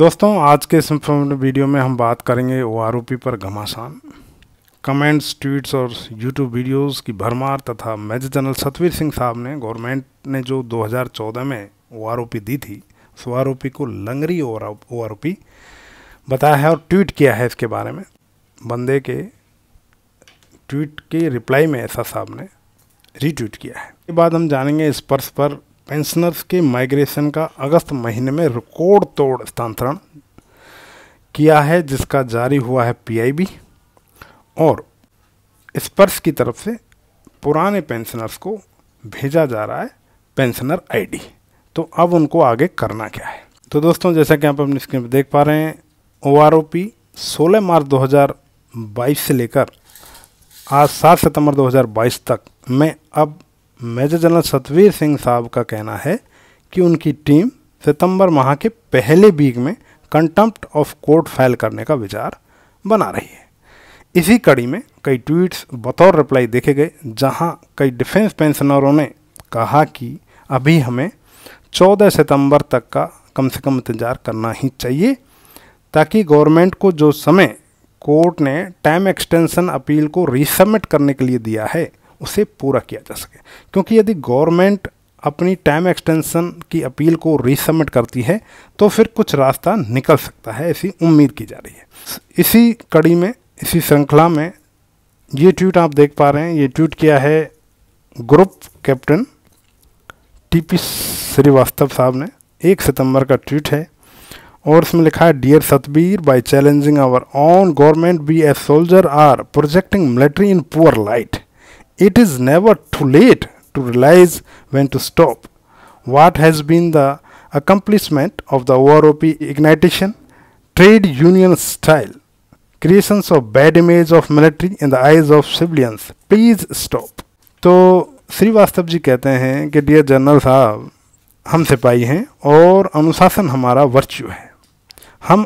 दोस्तों आज के संपूर्ण वीडियो में हम बात करेंगे ओ आर पर घमासान कमेंट्स ट्वीट्स और यूट्यूब वीडियोस की भरमार तथा मेजर जनरल सतवीर सिंह साहब ने गवर्नमेंट ने जो 2014 में ओ दी थी उस ओ को लंगरी ओ आर बताया है और ट्वीट किया है इसके बारे में बंदे के ट्वीट के रिप्लाई में ऐसा साहब ने रीट्वीट किया है इसके बाद हम जानेंगे इस पर पेंशनर्स के माइग्रेशन का अगस्त महीने में रिकॉर्ड तोड़ स्थानांतरण किया है जिसका जारी हुआ है पीआईबी और स्पर्श की तरफ से पुराने पेंशनर्स को भेजा जा रहा है पेंशनर आईडी तो अब उनको आगे करना क्या है तो दोस्तों जैसा कि आप अपनी स्क्रीन पर देख पा रहे हैं ओ आर ओ पी सोलह मार्च 2022 से लेकर आज सात सितंबर 2022 तक में अब मेजर जनरल सतवीर सिंह साहब का कहना है कि उनकी टीम सितंबर माह के पहले वीक में कंटम्प्ट ऑफ कोर्ट फाइल करने का विचार बना रही है इसी कड़ी में कई ट्वीट्स बतौर रिप्लाई देखे गए जहां कई डिफेंस पेंशनरों ने कहा कि अभी हमें 14 सितंबर तक का कम से कम इंतज़ार करना ही चाहिए ताकि गवर्नमेंट को जो समय कोर्ट ने टाइम एक्सटेंशन अपील को रिसबमिट करने के लिए दिया है उसे पूरा किया जा सके क्योंकि यदि गवर्नमेंट अपनी टाइम एक्सटेंशन की अपील को रिसबमिट करती है तो फिर कुछ रास्ता निकल सकता है ऐसी उम्मीद की जा रही है इसी कड़ी में इसी श्रृंखला में ये ट्वीट आप देख पा रहे हैं ये ट्वीट किया है ग्रुप कैप्टन टीपी श्रीवास्तव साहब ने एक सितंबर का ट्वीट है और उसमें लिखा है dear Satbir by challenging our own government be a soldier are projecting military in poor light It is never too late to realize when to stop. What has been the accomplishment of the OROP ignition? Trade union style. Creations of bad image of military in the eyes of civilians. Please stop. तो श्रीवास्तव जी कहते हैं कि dear general साहब हम सिपाही हैं और अनुशासन हमारा वर्च्यू है हम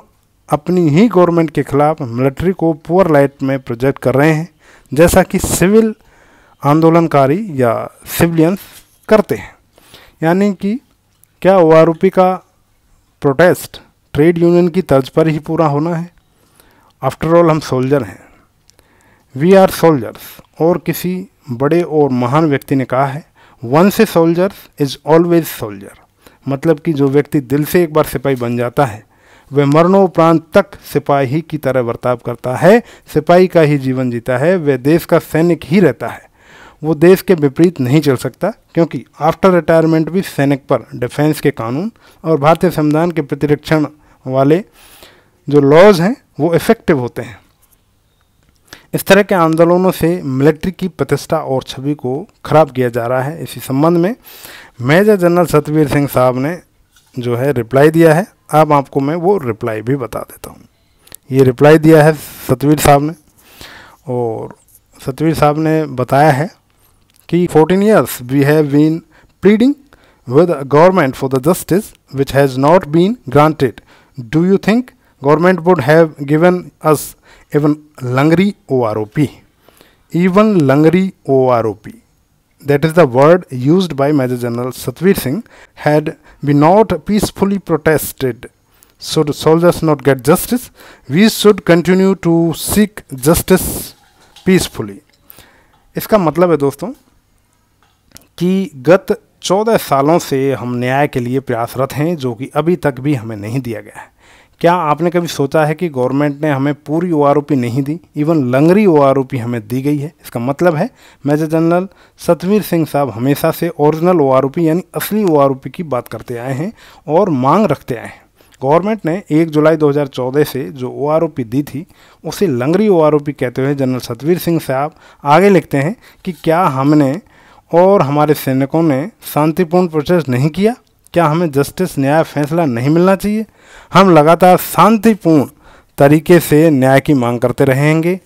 अपनी ही गवर्नमेंट के खिलाफ मिलिट्री को पुअर लाइट में प्रोजेक्ट कर रहे हैं जैसा कि सिविल आंदोलनकारी या सिविलियंस करते हैं यानी कि क्या ओ का प्रोटेस्ट ट्रेड यूनियन की तर्ज पर ही पूरा होना है आफ्टर ऑल हम सोल्जर हैं वी आर सोल्जर्स और किसी बड़े और महान व्यक्ति ने कहा है वन से सोल्जर्स इज ऑलवेज सोल्जर मतलब कि जो व्यक्ति दिल से एक बार सिपाही बन जाता है वह मरणोपरांत तक सिपाही की तरह बर्ताव करता है सिपाही का ही जीवन जीता है वह देश का सैनिक ही रहता है वो देश के विपरीत नहीं चल सकता क्योंकि आफ्टर रिटायरमेंट भी सैनिक पर डिफेंस के कानून और भारतीय संविधान के प्रतिरक्षण वाले जो लॉज हैं वो इफेक्टिव होते हैं इस तरह के आंदोलनों से मिलिट्री की प्रतिष्ठा और छवि को खराब किया जा रहा है इसी संबंध में मेजर जनरल सतवीर सिंह साहब ने जो है रिप्लाई दिया है अब आपको मैं वो रिप्लाई भी बता देता हूँ ये रिप्लाई दिया है सतवीर साहब ने और सतवीर साहब ने बताया है Key 14 years we have been pleading with government for the justice which has not been granted. Do you think government would have given us even Langri OROP? Even Langri OROP that is the word used by Major General Satvir Singh, had we not peacefully protested, so the soldiers not get justice, we should continue to seek justice peacefully. इसका मतलब है दोस्तों कि गत चौदह सालों से हम न्याय के लिए प्रयासरत हैं जो कि अभी तक भी हमें नहीं दिया गया है क्या आपने कभी सोचा है कि गवर्नमेंट ने हमें पूरी ओ नहीं दी इवन लंगरी ओ हमें दी गई है इसका मतलब है मेजर जनरल सतवीर सिंह साहब हमेशा से ओरिजिनल ओ यानी असली ओ की बात करते आए हैं और मांग रखते आए हैं गवर्नमेंट ने 1 जुलाई 2014 से जो ओ दी थी उसे लंगरी ओ कहते हुए जनरल सतवीर सिंह साहब आगे लिखते हैं कि क्या हमने और हमारे सैनिकों ने शांतिपूर्ण प्रोसेस नहीं किया क्या हमें जस्टिस न्याय फैसला नहीं मिलना चाहिए हम लगातार शांतिपूर्ण तरीके से न्याय की मांग करते रहेंगे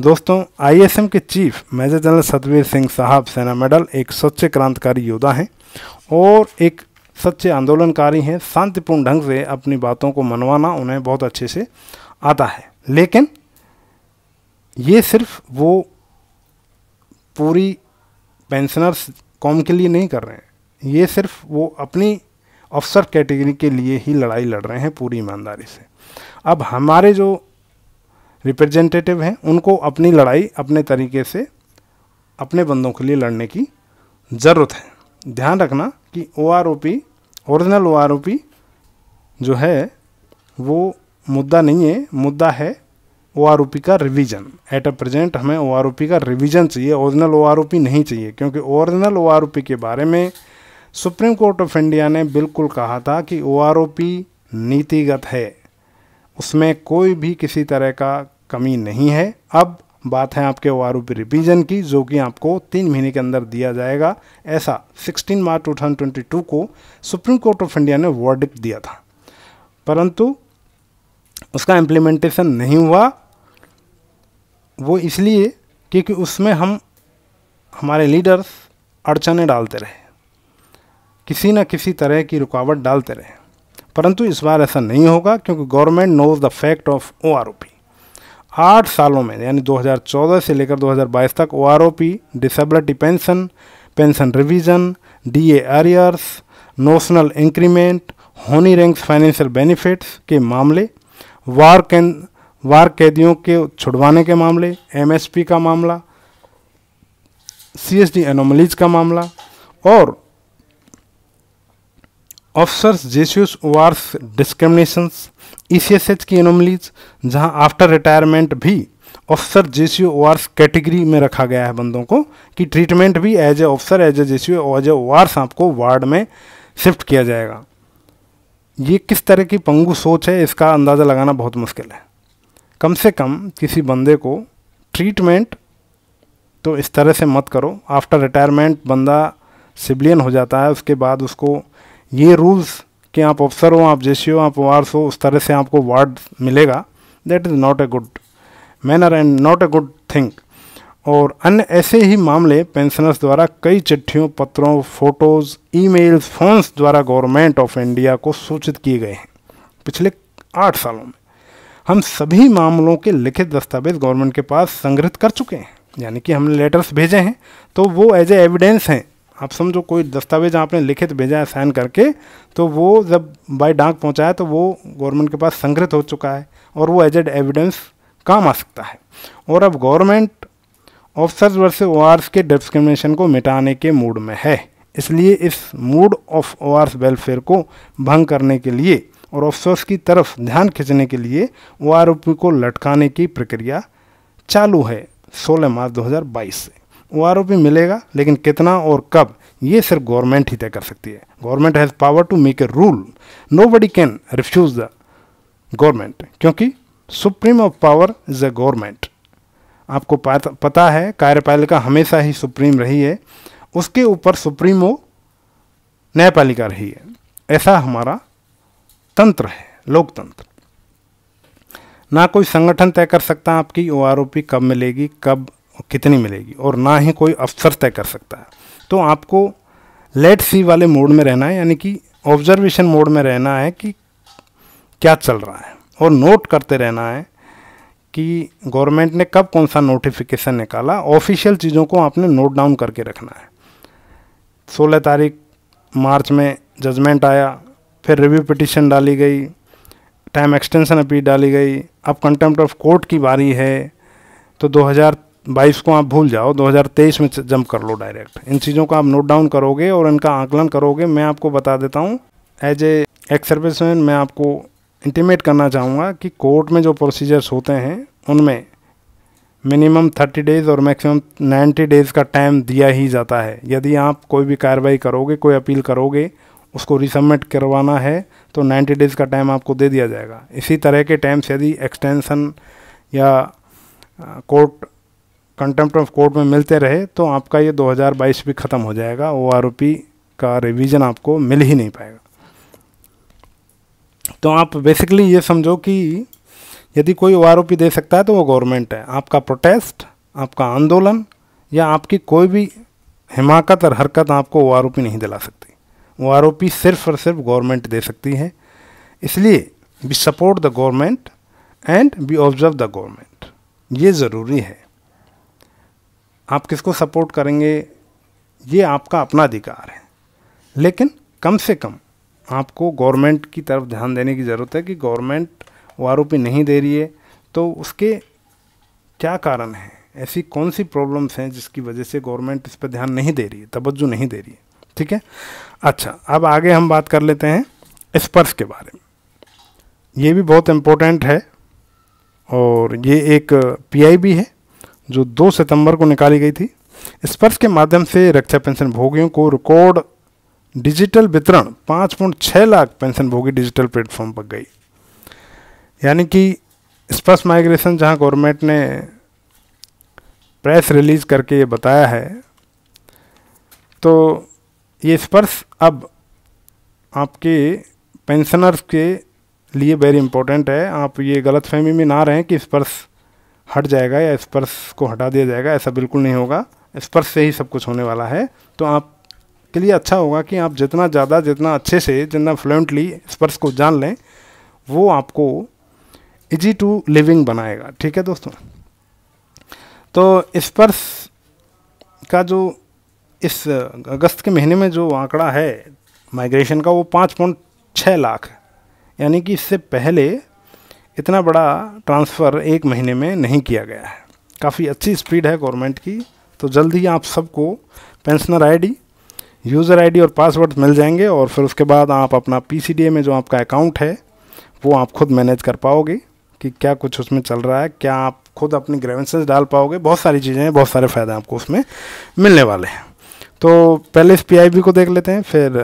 दोस्तों आईएसएम के chief major general Satvir Singh साहब सेना मेडल एक सच्चे क्रांतिकारी योद्धा हैं और एक सच्चे आंदोलनकारी हैं शांतिपूर्ण ढंग से अपनी बातों को मनवाना उन्हें बहुत अच्छे से आता है लेकिन ये सिर्फ वो पूरी पेंशनर्स कॉम के लिए नहीं कर रहे हैं ये सिर्फ वो अपनी अफसर कैटेगरी के लिए ही लड़ाई लड़ रहे हैं पूरी ईमानदारी से अब हमारे जो रिप्रेजेंटेटिव हैं उनको अपनी लड़ाई अपने तरीके से अपने बंदों के लिए लड़ने की ज़रूरत है ध्यान रखना कि O R O P original O R O P जो है वो मुद्दा नहीं है मुद्दा है ओ का रिवीजन एट अ प्रेजेंट हमें ओ का रिवीजन चाहिए ओरिजिनल ओ नहीं चाहिए क्योंकि ओरिजिनल ओ के बारे में सुप्रीम कोर्ट ऑफ इंडिया ने बिल्कुल कहा था कि ओ नीतिगत है उसमें कोई भी किसी तरह का कमी नहीं है अब बात है आपके ओ आर रिवीजन की जो कि आपको तीन महीने के अंदर दिया जाएगा ऐसा 16 मार्च 2022 को सुप्रीम कोर्ट ऑफ इंडिया ने वर्डिक दिया था परंतु उसका इम्प्लीमेंटेशन नहीं हुआ वो इसलिए क्योंकि उसमें हम हमारे लीडर्स अड़चने डालते रहे किसी न किसी तरह की रुकावट डालते रहे परंतु इस बार ऐसा नहीं होगा क्योंकि government knows the fact of O R O P आठ सालों में यानी 2014 से लेकर 2022 तक O R O P disability pension pension revision D A arrears notional increment होनी रैंक्स फाइनेंशियल बेनिफिट्स के मामले वार कैन वार कैदियों के छुड़वाने के मामले एमएसपी का मामला सीएसडी एनोमलीज का मामला और ऑफिसर्स जेसियस वार्स डिस्क्रिमिनेशंस ईसीएसएच की एनोमलीज जहां आफ्टर रिटायरमेंट भी ऑफिसर ओ वार्स कैटेगरी में रखा गया है बंदों को कि ट्रीटमेंट भी as a officer as a O as a ORs आपको वार्ड में शिफ्ट किया जाएगा ये किस तरह की पंगु सोच है इसका अंदाज़ा लगाना बहुत मुश्किल है कम से कम किसी बंदे को ट्रीटमेंट तो इस तरह से मत करो आफ्टर रिटायरमेंट बंदा सिविलियन हो जाता है उसके बाद उसको ये रूल्स कि आप ऑफिसर हो आप जैसी हो आप वार्स हो उस तरह से आपको वार्ड मिलेगा that is not a good manner and not a good thing और अन्य ऐसे ही मामले पेंशनर्स द्वारा कई चिट्ठियों पत्रों फोटोज़ ईमेल्स फोन्स द्वारा गवर्नमेंट ऑफ इंडिया को सूचित किए गए हैं पिछले आठ सालों में हम सभी मामलों के लिखित दस्तावेज गवर्नमेंट के पास संग्रहित कर चुके हैं यानी कि हमने लेटर्स भेजे हैं तो वो एज ए एविडेंस हैं आप समझो कोई दस्तावेज आपने लिखित भेजा है साइन करके तो वो जब बाय डाक पहुंचाया तो वो गवर्नमेंट के पास संग्रहित हो चुका है और वो एज एड एविडेंस काम आ सकता है और अब गवर्नमेंट ऑफिसर्स वर्ष ओ के डिस्क्रिमिनेशन को मिटाने के मूड में है इसलिए इस मूड ऑफ ओ वेलफेयर को भंग करने के लिए और अफसोस की तरफ ध्यान खींचने के लिए वो आरोपी को लटकाने की प्रक्रिया चालू है 16 मार्च 2022 से वो आरोपी मिलेगा लेकिन कितना और कब ये सिर्फ गवर्नमेंट ही तय कर सकती है government has power to make a rule nobody can refuse the government क्योंकि supreme of power is a government आपको पता है कार्यपालिका हमेशा ही सुप्रीम रही है उसके ऊपर सुप्रीमो न्यायपालिका रही है ऐसा हमारा तंत्र है लोकतंत्र ना कोई संगठन तय कर सकता आपकी ओ आर ओ पी कब मिलेगी कब कितनी मिलेगी और ना ही कोई अफसर तय कर सकता है तो आपको लेट सी वाले मोड में रहना है यानी कि ऑब्जर्वेशन मोड में रहना है कि क्या चल रहा है और नोट करते रहना है कि गवर्नमेंट ने कब कौन सा नोटिफिकेशन निकाला ऑफिशियल चीज़ों को आपने नोट डाउन करके रखना है सोलह तारीख मार्च में जजमेंट आया फिर रिव्यू पिटिशन डाली गई टाइम एक्सटेंशन अपील डाली गई अब कंटेम्प्ट ऑफ कोर्ट की बारी है तो 2022 को आप भूल जाओ 2023 में जंप कर लो डायरेक्ट इन चीज़ों का आप नोट डाउन करोगे और इनका आकलन करोगे मैं आपको बता देता हूँ एज ए एक्स सर्विसमैन मैं आपको इंटीमेट करना चाहूँगा कि कोर्ट में जो प्रोसीजर्स होते हैं उनमें मिनिमम थर्टी डेज़ और मैक्सिमम नाइन्टी डेज़ का टाइम दिया ही जाता है यदि आप कोई भी कार्रवाई करोगे कोई अपील करोगे उसको रिसबमिट करवाना है तो 90 डेज़ का टाइम आपको दे दिया जाएगा इसी तरह के टाइम से यदि एक्सटेंसन या कोर्ट कंटेम्प्ट ऑफ कोर्ट में मिलते रहे तो आपका ये 2022 भी ख़त्म हो जाएगा ओ आर का रिवीजन आपको मिल ही नहीं पाएगा तो आप बेसिकली ये समझो कि यदि कोई ओ दे सकता है तो वो गवर्नमेंट है आपका प्रोटेस्ट आपका आंदोलन या आपकी कोई भी हिमाकत और हरकत आपको ओ नहीं दिला सकती वो आरोपी सिर्फ और सिर्फ गवर्नमेंट दे सकती है इसलिए we support the government and we observe the government ये ज़रूरी है आप किसको सपोर्ट करेंगे ये आपका अपना अधिकार है लेकिन कम से कम आपको गवर्नमेंट की तरफ ध्यान देने की ज़रूरत है कि गवर्नमेंट वो आरोपी नहीं दे रही है तो उसके क्या कारण हैं ऐसी कौन सी प्रॉब्लम्स हैं जिसकी वजह से गवर्नमेंट इस पर ध्यान नहीं दे रही है तवज्जो नहीं दे रही है ठीक है अच्छा अब आगे हम बात कर लेते हैं स्पर्श के बारे में ये भी बहुत इम्पोर्टेंट है और ये एक पीआई भी है जो 2 सितंबर को निकाली गई थी स्पर्श के माध्यम से रक्षा पेंशन भोगियों को रिकॉर्ड डिजिटल वितरण पाँच पॉइंट छः लाख पेंशन भोगी डिजिटल प्लेटफॉर्म पर गई यानी कि स्पर्श माइग्रेशन जहां गवर्नमेंट ने प्रेस रिलीज़ करके ये बताया है तो ये स्पर्श अब आपके पेंशनर्स के लिए वेरी इंपॉर्टेंट है आप ये गलत फहमी में ना रहें कि स्पर्श हट जाएगा या स्पर्श को हटा दिया जाएगा ऐसा बिल्कुल नहीं होगा स्पर्श से ही सब कुछ होने वाला है तो आप के लिए अच्छा होगा कि आप जितना ज़्यादा जितना अच्छे से जितना फ्लुएंटली स्पर्श को जान लें वो आपको इजी टू लिविंग बनाएगा ठीक है दोस्तों तो स्पर्श का जो इस अगस्त के महीने में जो आंकड़ा है माइग्रेशन का वो पाँच पॉइंट छः लाख यानी कि इससे पहले इतना बड़ा ट्रांसफ़र एक महीने में नहीं किया गया है काफ़ी अच्छी स्पीड है गवर्नमेंट की तो जल्द ही आप सबको पेंशनर आईडी यूज़र आईडी और पासवर्ड मिल जाएंगे और फिर उसके बाद आप अपना पीसीडीए में जो आपका अकाउंट है वो आप खुद मैनेज कर पाओगे कि क्या कुछ उसमें चल रहा है क्या आप खुद अपनी ग्रेवेंसेज डाल पाओगे बहुत सारी चीज़ें हैं बहुत सारे फ़ायदे आपको उसमें मिलने वाले हैं तो पहले इस पीआईबी को देख लेते हैं फिर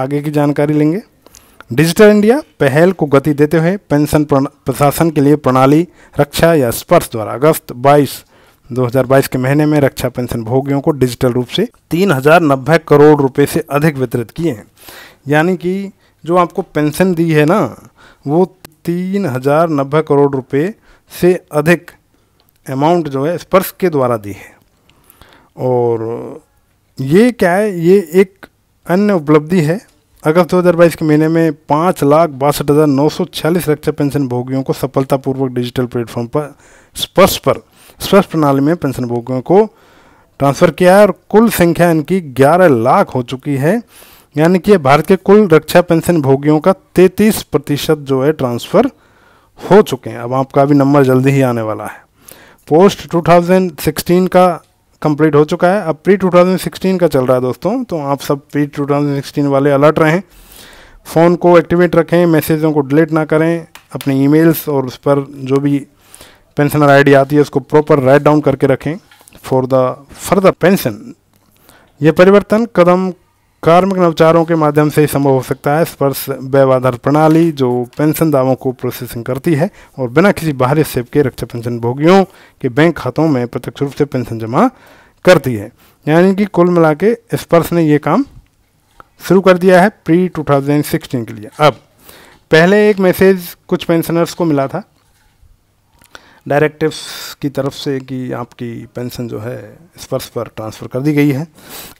आगे की जानकारी लेंगे डिजिटल इंडिया पहल को गति देते हुए पेंशन प्रशासन के लिए प्रणाली रक्षा या स्पर्श द्वारा अगस्त 22 2022 के महीने में रक्षा पेंशन भोगियों को डिजिटल रूप से तीन हज़ार नब्बे करोड़ रुपए से अधिक वितरित किए हैं यानी कि जो आपको पेंशन दी है ना वो तीन हजार नब्बे करोड़ रुपए से अधिक अमाउंट जो है स्पर्श के द्वारा दी है और ये क्या है ये एक अन्य उपलब्धि है अगस्त 2022 के महीने में पाँच लाख बासठ हज़ार नौ सौ छियालीस रक्षा पेंशन भोगियों को सफलतापूर्वक डिजिटल प्लेटफॉर्म पर स्पर्श पर स्पर्श प्रणाली में पेंशन भोगियों को ट्रांसफ़र किया है और कुल संख्या इनकी ग्यारह लाख हो चुकी है यानी कि भारत के कुल रक्षा पेंशन भोगियों का तैंतीस प्रतिशत जो है ट्रांसफ़र हो चुके हैं अब आपका भी नंबर जल्दी ही आने वाला है पोस्ट 2016 का कंप्लीट हो चुका है अब प्री 2016 का चल रहा है दोस्तों तो आप सब प्री 2016 वाले अलर्ट रहें फ़ोन को एक्टिवेट रखें मैसेजों को डिलीट ना करें अपने ईमेल्स और उस पर जो भी पेंशनर आईडी आती है उसको प्रॉपर राइट डाउन करके रखें फॉर द फर्दर पेंशन ये परिवर्तन कदम कार्मिक नवचारों के माध्यम से ही संभव हो सकता है स्पर्श व्यवाधार प्रणाली जो पेंशन दावों को प्रोसेसिंग करती है और बिना किसी बाहरी सेप के रक्षा पेंशन भोगियों के बैंक खातों में प्रत्यक्ष रूप से पेंशन जमा करती है यानी कि कुल मिला के स्पर्श ने ये काम शुरू कर दिया है प्री 2016 के लिए अब पहले एक मैसेज कुछ पेंशनर्स को मिला था डायरेक्टिव्स की तरफ से कि आपकी पेंशन जो है स्पर्श पर ट्रांसफ़र कर दी गई है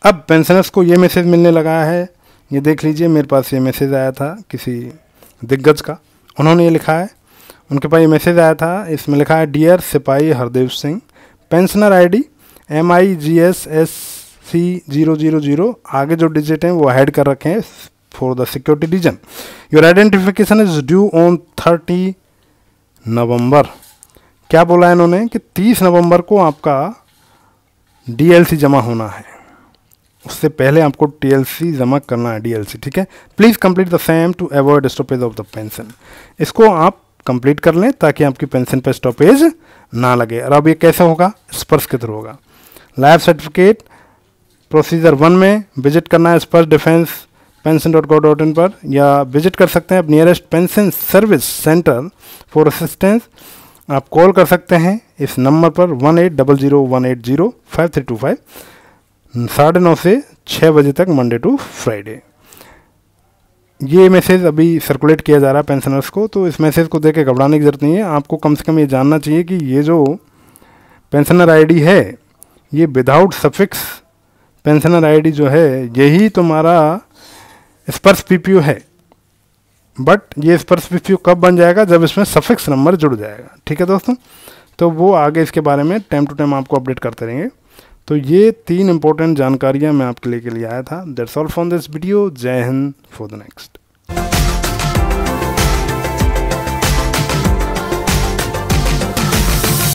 अब पेंशनर्स को ये मैसेज मिलने लगा है ये देख लीजिए मेरे पास ये मैसेज आया था किसी दिग्गज का उन्होंने ये लिखा है उनके पास ये मैसेज आया था इसमें लिखा है डियर सिपाही Hardev Singh pensioner I D M I G S S C zero zero zero आगे जो डिजिट हैं वो ऐड कर रखे हैं for the security reason your identification is due on thirty November क्या बोला इन्होंने कि 30 नवंबर को आपका डीएलसी जमा होना है उससे पहले आपको टीएलसी जमा करना है डीएलसी ठीक है please complete the same to avoid stoppage of the pension इसको आप कंप्लीट कर लें ताकि आपकी पेंशन पे स्टॉपेज ना लगे और अब ये कैसे होगा स्पर्श के थ्रू होगा लाइफ सर्टिफिकेट प्रोसीजर वन में विजिट करना है Sparsh defence pension dot gov dot in पर या विजिट कर सकते हैं nearest pension service centre for assistance आप कॉल कर सकते हैं इस नंबर पर one eight double zero one eight zero five three two five साढ़े नौ से छः बजे तक मंडे टू फ्राइडे ये मैसेज अभी सर्कुलेट किया जा रहा है पेंशनर्स को तो इस मैसेज को देख के घबराने की ज़रूरत नहीं है आपको कम से कम ये जानना चाहिए कि ये जो पेंशनर आईडी है ये विदाउट सफिक्स पेंशनर आईडी जो है यही तुम्हारा स्पर्श पीपीओ है बट ये स्पर्श विपयोग कब बन जाएगा जब इसमें सफिक्स नंबर जुड़ जाएगा ठीक है दोस्तों तो वो आगे इसके बारे में टाइम टू टाइम आपको अपडेट करते रहेंगे तो ये तीन इंपॉर्टेंट जानकारियाँ मैं आपके लिए के लिए आया था that's all for this video जय हिंद फॉर द नेक्स्ट